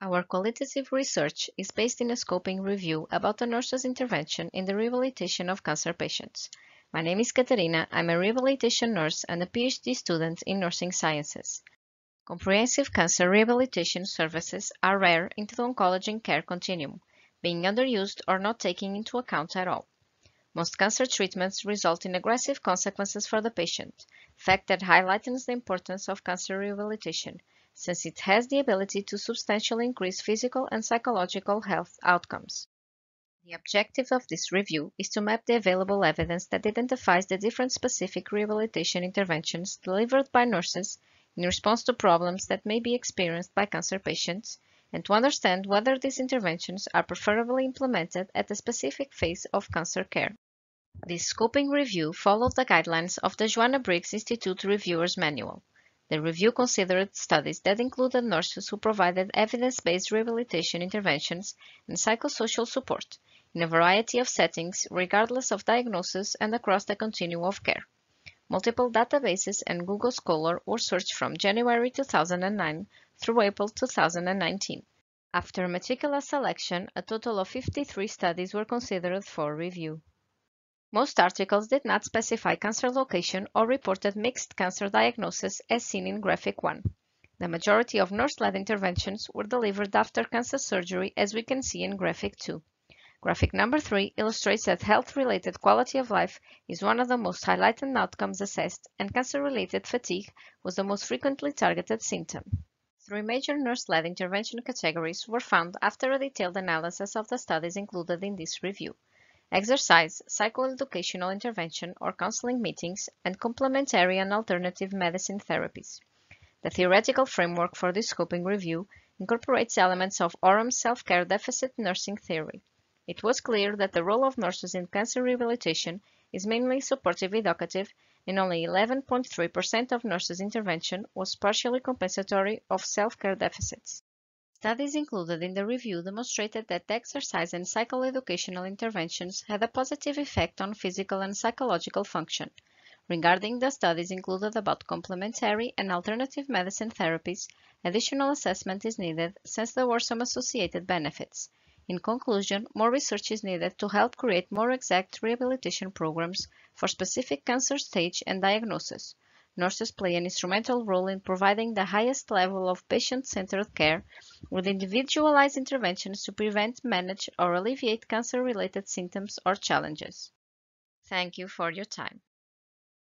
Our qualitative research is based in a scoping review about the nurse's intervention in the rehabilitation of cancer patients. My name is Katerina, I'm a rehabilitation nurse and a PhD student in nursing sciences. Comprehensive cancer rehabilitation services are rare into the oncology care continuum, being underused or not taken into account at all. Most cancer treatments result in aggressive consequences for the patient, fact that highlights the importance of cancer rehabilitation, since it has the ability to substantially increase physical and psychological health outcomes. The objective of this review is to map the available evidence that identifies the different specific rehabilitation interventions delivered by nurses in response to problems that may be experienced by cancer patients and to understand whether these interventions are preferably implemented at a specific phase of cancer care. This scoping review followed the guidelines of the Joanna Briggs Institute Reviewer's Manual. The review considered studies that included nurses who provided evidence-based rehabilitation interventions and psychosocial support in a variety of settings regardless of diagnosis and across the continuum of care multiple databases and Google Scholar were searched from January 2009 through April 2019. After meticulous selection, a total of 53 studies were considered for review. Most articles did not specify cancer location or reported mixed cancer diagnosis as seen in Graphic 1. The majority of nurse-led interventions were delivered after cancer surgery as we can see in Graphic 2. Graphic number three illustrates that health-related quality of life is one of the most highlighted outcomes assessed and cancer-related fatigue was the most frequently targeted symptom. Three major nurse-led intervention categories were found after a detailed analysis of the studies included in this review. Exercise, psychoeducational intervention or counseling meetings, and complementary and alternative medicine therapies. The theoretical framework for this scoping review incorporates elements of Oram's self-care deficit nursing theory. It was clear that the role of nurses in cancer rehabilitation is mainly supportive educative and only 11.3% of nurses' intervention was partially compensatory of self-care deficits. Studies included in the review demonstrated that exercise and psychoeducational interventions had a positive effect on physical and psychological function. Regarding the studies included about complementary and alternative medicine therapies, additional assessment is needed since there were some associated benefits. In conclusion, more research is needed to help create more exact rehabilitation programs for specific cancer stage and diagnosis. Nurses play an instrumental role in providing the highest level of patient-centered care with individualized interventions to prevent, manage, or alleviate cancer-related symptoms or challenges. Thank you for your time.